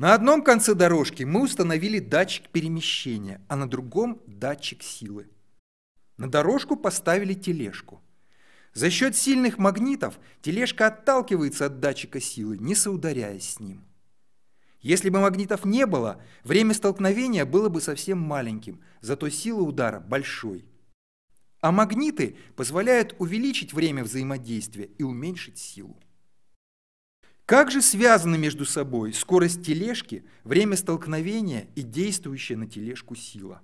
На одном конце дорожки мы установили датчик перемещения, а на другом – датчик силы. На дорожку поставили тележку. За счет сильных магнитов тележка отталкивается от датчика силы, не соударяясь с ним. Если бы магнитов не было, время столкновения было бы совсем маленьким, зато сила удара большой. А магниты позволяют увеличить время взаимодействия и уменьшить силу. Как же связаны между собой скорость тележки, время столкновения и действующая на тележку сила?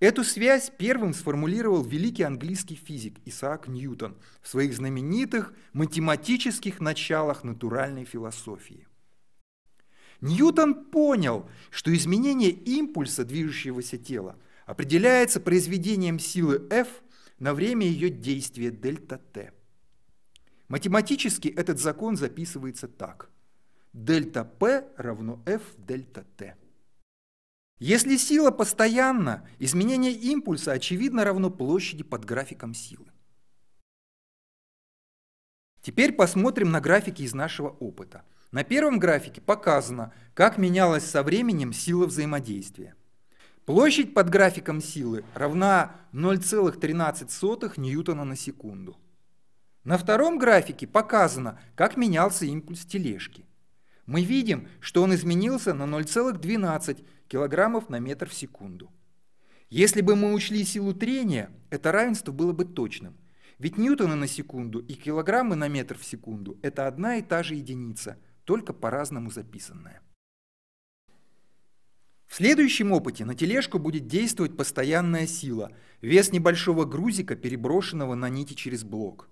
Эту связь первым сформулировал великий английский физик Исаак Ньютон в своих знаменитых математических началах натуральной философии. Ньютон понял, что изменение импульса движущегося тела определяется произведением силы F на время ее действия дельта Т. Математически этот закон записывается так. Дельта P равно F дельта T. Если сила постоянна, изменение импульса очевидно равно площади под графиком силы. Теперь посмотрим на графики из нашего опыта. На первом графике показано, как менялась со временем сила взаимодействия. Площадь под графиком силы равна 0,13 ньютона на секунду. На втором графике показано, как менялся импульс тележки. Мы видим, что он изменился на 0,12 кг на метр в секунду. Если бы мы учли силу трения, это равенство было бы точным. Ведь ньютоны на секунду и килограммы на метр в секунду – это одна и та же единица, только по-разному записанная. В следующем опыте на тележку будет действовать постоянная сила, вес небольшого грузика, переброшенного на нити через блок –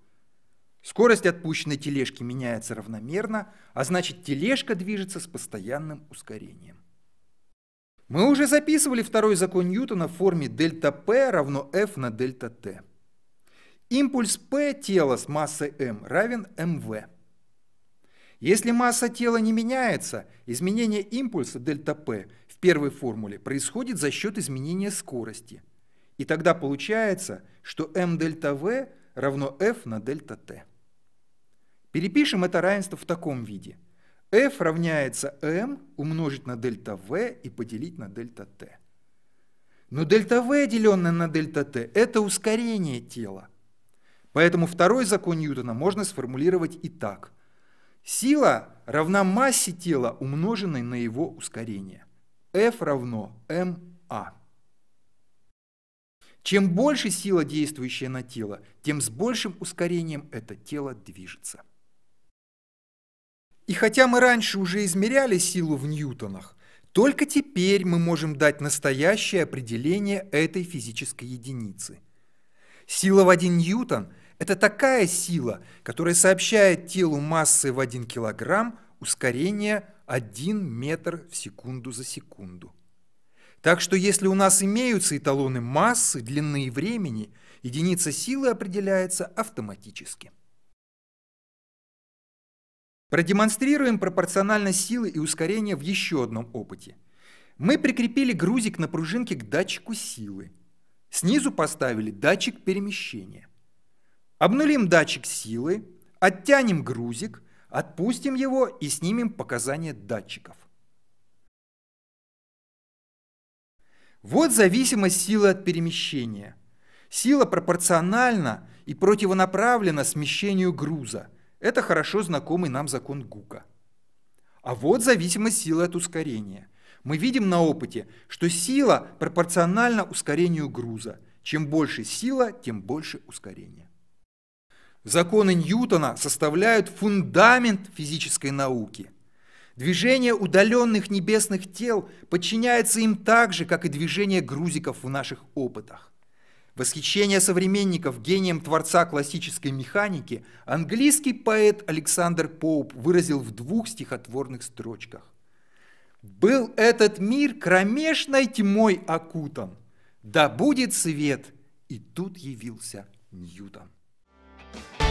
Скорость отпущенной тележки меняется равномерно, а значит тележка движется с постоянным ускорением. Мы уже записывали второй закон Ньютона в форме дельта P равно F на дельта T. Импульс P тела с массой m равен mv. Если масса тела не меняется, изменение импульса дельта P в первой формуле происходит за счет изменения скорости. И тогда получается, что m дельта v равно f на дельта t. Перепишем это равенство в таком виде. f равняется m умножить на дельта v и поделить на дельта t. Но дельта v, деленное на дельта t, это ускорение тела. Поэтому второй закон Ньютона можно сформулировать и так. Сила равна массе тела, умноженной на его ускорение. F равно ma. Чем больше сила, действующая на тело, тем с большим ускорением это тело движется. И хотя мы раньше уже измеряли силу в ньютонах, только теперь мы можем дать настоящее определение этой физической единицы. Сила в один ньютон – это такая сила, которая сообщает телу массы в один килограмм ускорение 1 метр в секунду за секунду. Так что если у нас имеются эталоны массы, длины и времени, единица силы определяется автоматически. Продемонстрируем пропорциональность силы и ускорения в еще одном опыте. Мы прикрепили грузик на пружинке к датчику силы. Снизу поставили датчик перемещения. Обнулим датчик силы, оттянем грузик, отпустим его и снимем показания датчиков. Вот зависимость силы от перемещения. Сила пропорциональна и противонаправлена смещению груза – это хорошо знакомый нам закон Гука. А вот зависимость силы от ускорения. Мы видим на опыте, что сила пропорциональна ускорению груза. Чем больше сила, тем больше ускорение. Законы Ньютона составляют фундамент физической науки. Движение удаленных небесных тел подчиняется им так же, как и движение грузиков в наших опытах. Восхищение современников гением творца классической механики английский поэт Александр Поуп выразил в двух стихотворных строчках. «Был этот мир кромешной тьмой окутан, да будет свет, и тут явился Ньютон». thank you